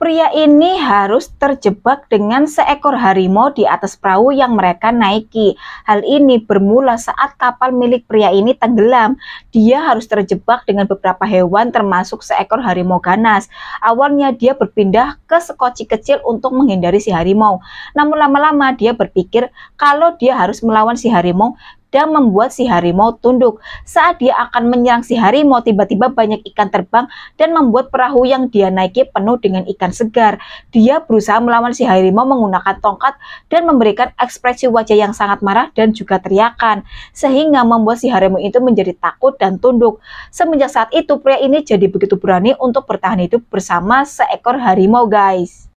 pria ini harus terjebak dengan seekor harimau di atas perahu yang mereka naiki. Hal ini bermula saat kapal milik pria ini tenggelam. Dia harus terjebak dengan beberapa hewan termasuk seekor harimau ganas. Awalnya dia berpindah ke sekoci kecil untuk menghindari si harimau. Namun lama-lama dia berpikir kalau dia harus melawan si harimau, dan membuat si harimau tunduk. Saat dia akan menyerang si harimau, tiba-tiba banyak ikan terbang dan membuat perahu yang dia naiki penuh dengan ikan segar. Dia berusaha melawan si harimau menggunakan tongkat dan memberikan ekspresi wajah yang sangat marah dan juga teriakan, sehingga membuat si harimau itu menjadi takut dan tunduk. Semenjak saat itu, pria ini jadi begitu berani untuk bertahan hidup bersama seekor harimau, guys.